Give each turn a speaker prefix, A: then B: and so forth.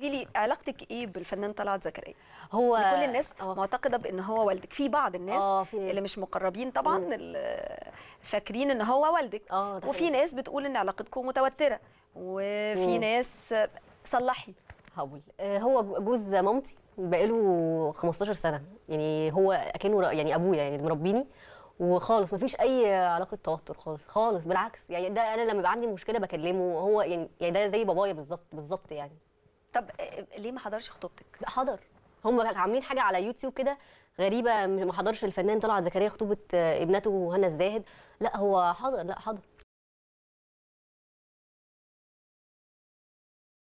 A: لي علاقتك ايه بالفنان طلعت زكريا هو كل الناس أوه. معتقده بان هو والدك في بعض الناس آه، في اللي مش مقربين طبعا فاكرين ان هو والدك آه، وفي حقيقي. ناس بتقول ان علاقتكم متوتره وفي مم. ناس صلحي
B: هقول آه، هو جوز مامتي بقاله 15 سنه يعني هو اكنه يعني ابويا يعني مربيني وخالص مفيش اي علاقه توتر خالص خالص بالعكس يعني ده انا لما بيبقى عندي مشكله بكلمه هو يعني, يعني ده زي بابايا بالظبط بالظبط يعني طب آه، آه، ليه ما حضرش خطوبتك؟ لا حضر هم عاملين حاجه على يوتيوب كده غريبه ما حضرش الفنان طلعت زكريا خطوبه آه، ابنته هنا الزاهد لا هو حضر لا حضر